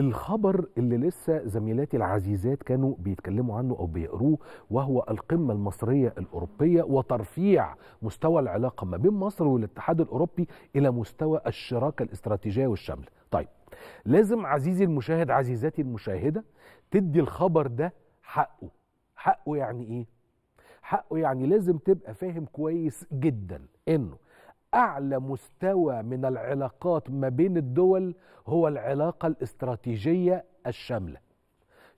الخبر اللي لسه زميلاتي العزيزات كانوا بيتكلموا عنه او بيقروه وهو القمه المصريه الاوروبيه وترفيع مستوى العلاقه ما بين مصر والاتحاد الاوروبي الى مستوى الشراكه الاستراتيجيه والشامله. طيب لازم عزيزي المشاهد عزيزاتي المشاهده تدي الخبر ده حقه. حقه يعني ايه؟ حقه يعني لازم تبقى فاهم كويس جدا انه أعلى مستوى من العلاقات ما بين الدول هو العلاقة الاستراتيجية الشاملة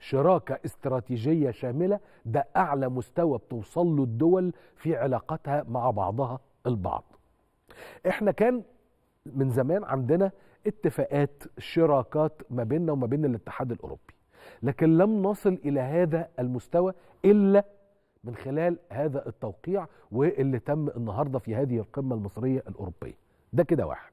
شراكة استراتيجية شاملة ده أعلى مستوى بتوصل له الدول في علاقتها مع بعضها البعض احنا كان من زمان عندنا اتفاقات شراكات ما بيننا وما بين الاتحاد الأوروبي لكن لم نصل إلى هذا المستوى إلا من خلال هذا التوقيع واللي تم النهارده في هذه القمه المصريه الاوروبيه ده كده واحد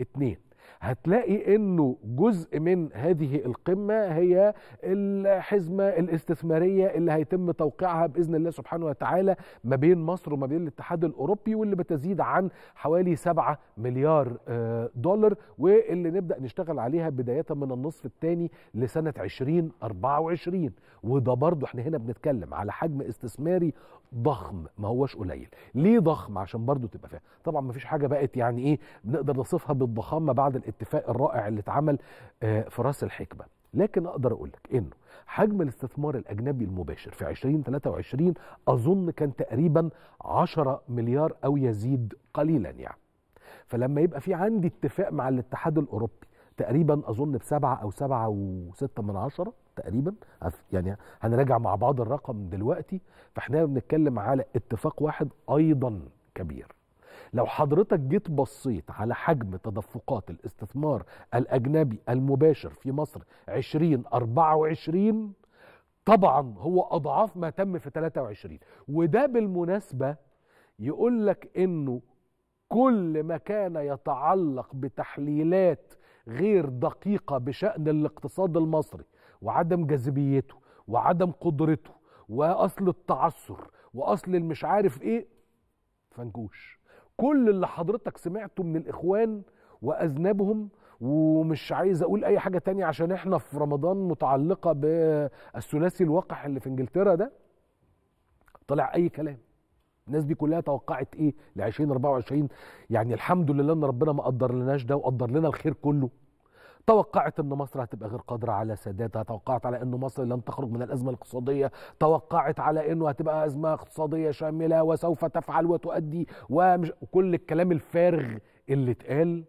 اتنين هتلاقي انه جزء من هذه القمه هي الحزمه الاستثماريه اللي هيتم توقيعها باذن الله سبحانه وتعالى ما بين مصر وما بين الاتحاد الاوروبي واللي بتزيد عن حوالي 7 مليار آه، دولار واللي نبدا نشتغل عليها بدايه من النصف الثاني لسنه 2024 وده برضه احنا هنا بنتكلم على حجم استثماري ضخم ما هوش قليل ليه ضخم عشان برضه تبقى فاهم طبعا ما فيش حاجه بقت يعني ايه نقدر نصفها بالضخامه بعد بعد الاتفاق الرائع اللي اتعمل آه، في راس الحكمه لكن اقدر اقول لك انه حجم الاستثمار الاجنبي المباشر في 2023 اظن كان تقريبا 10 مليار او يزيد قليلا يعني فلما يبقى في عندي اتفاق مع الاتحاد الاوروبي تقريبا اظن بسبعة او سبعة وستة من عشرة تقريبا يعني هنراجع مع بعض الرقم دلوقتي فاحنا بنتكلم على اتفاق واحد ايضا كبير لو حضرتك جيت بصيت على حجم تدفقات الاستثمار الأجنبي المباشر في مصر 2024 طبعا هو أضعاف ما تم في 23 وده بالمناسبة يقول لك إنه كل ما كان يتعلق بتحليلات غير دقيقة بشأن الاقتصاد المصري وعدم جاذبيته وعدم قدرته وأصل التعثر وأصل المش عارف إيه فنجوش كل اللي حضرتك سمعته من الاخوان واذنابهم ومش عايز اقول اي حاجه تانية عشان احنا في رمضان متعلقه بالثلاثي الوقح اللي في انجلترا ده طلع اي كلام الناس دي كلها توقعت ايه ل 2024 يعني الحمد لله ان ربنا ما قدر لناش ده وقدر لنا الخير كله توقعت أن مصر هتبقى غير قادرة على سدادها توقعت على أن مصر لن تخرج من الأزمة الاقتصادية توقعت على أنه هتبقى أزمة اقتصادية شاملة وسوف تفعل وتؤدي ومش كل الكلام الفارغ اللي اتقال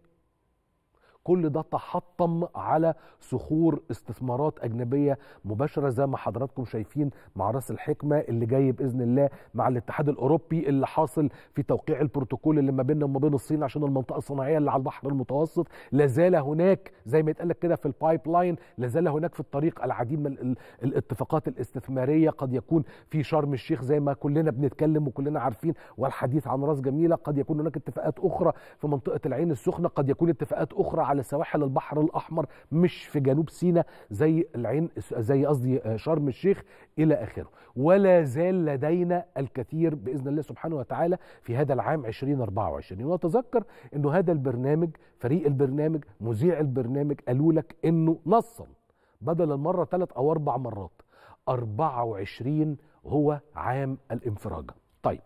كل ده تحطم على صخور استثمارات أجنبية مباشرة زي ما حضراتكم شايفين مع راس الحكمة اللي جاي بإذن الله مع الاتحاد الأوروبي اللي حاصل في توقيع البروتوكول اللي ما بيننا وما بين الصين عشان المنطقة الصناعية اللي على البحر المتوسط لازال هناك زي ما يتقال كده في البايب لاين لازال هناك في الطريق العديد من الاتفاقات الاستثمارية قد يكون في شرم الشيخ زي ما كلنا بنتكلم وكلنا عارفين والحديث عن راس جميلة قد يكون هناك اتفاقات أخرى في منطقة العين السخنة قد يكون اتفاقات أخرى على سواحل البحر الاحمر مش في جنوب سيناء زي العين زي قصدي آه، شرم الشيخ الى اخره ولا زال لدينا الكثير باذن الله سبحانه وتعالى في هذا العام 2024 وتذكر انه هذا البرنامج فريق البرنامج مذيع البرنامج قالوا لك انه نصا بدل المره ثلاث او اربع مرات 24 هو عام الانفراجه طيب